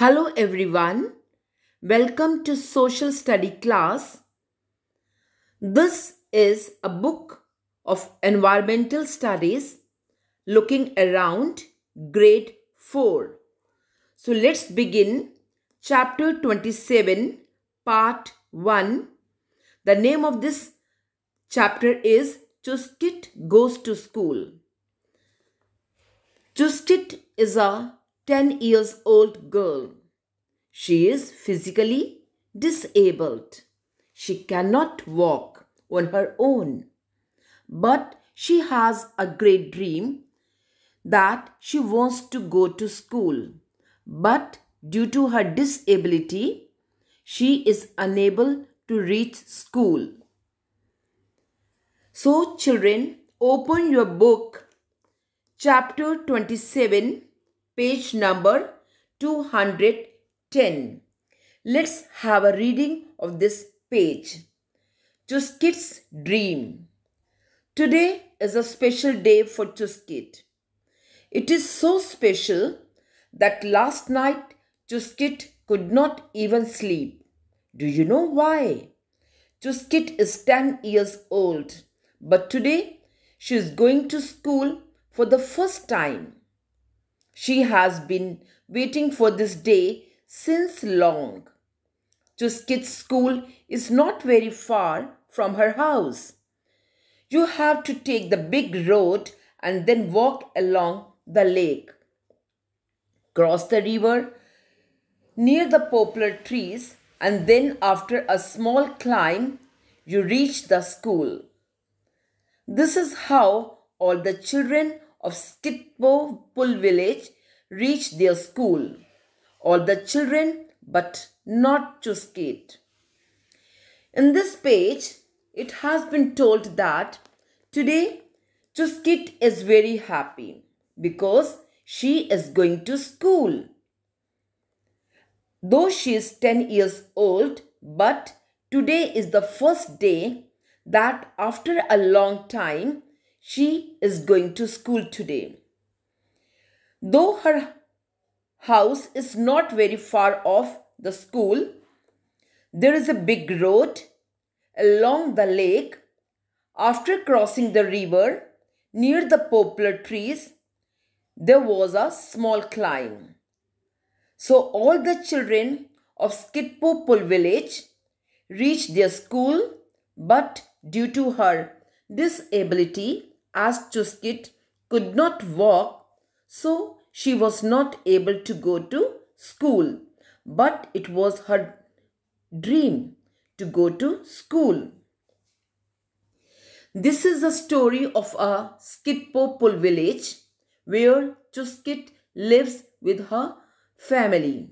Hello everyone. Welcome to social study class. This is a book of environmental studies looking around grade 4. So let's begin chapter 27 part 1. The name of this chapter is Chustit Goes to School. Chustit is a 10 years old girl. She is physically disabled. She cannot walk on her own. But she has a great dream that she wants to go to school. But due to her disability, she is unable to reach school. So, children, open your book, chapter 27 page number 210. Let's have a reading of this page. Tuskit's Dream. Today is a special day for Tuskit. It is so special that last night Tuskit could not even sleep. Do you know why? Tuskit is 10 years old, but today she is going to school for the first time. She has been waiting for this day since long. Just kids' school is not very far from her house. You have to take the big road and then walk along the lake. Cross the river near the poplar trees, and then after a small climb, you reach the school. This is how all the children of Stippopool village reached their school. All the children, but not to skate. In this page, it has been told that today Chuskit is very happy because she is going to school. Though she is 10 years old, but today is the first day that after a long time she is going to school today. Though her house is not very far off the school, there is a big road along the lake. After crossing the river near the poplar trees, there was a small climb. So all the children of Skidpopol village reached their school, but due to her disability as Chuskit could not walk, so she was not able to go to school. But it was her dream to go to school. This is a story of a Skitpopul village where Chuskit lives with her family.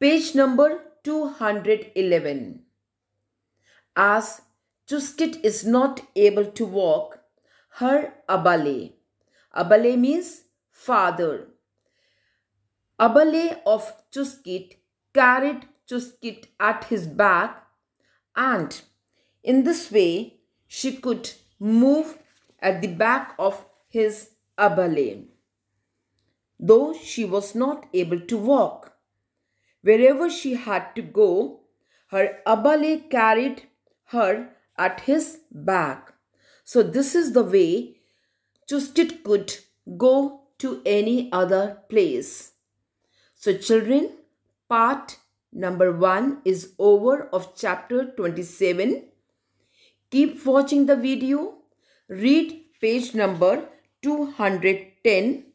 Page number 211. As Chuskit is not able to walk. Her abale. Abale means father. Abale of Chuskit carried Chuskit at his back and in this way she could move at the back of his abale, though she was not able to walk. Wherever she had to go, her abale carried her at his back. So, this is the way Chustit could go to any other place. So, children, part number 1 is over of chapter 27. Keep watching the video. Read page number 210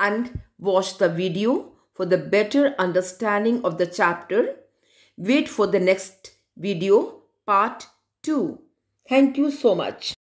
and watch the video for the better understanding of the chapter. Wait for the next video part 2. Thank you so much.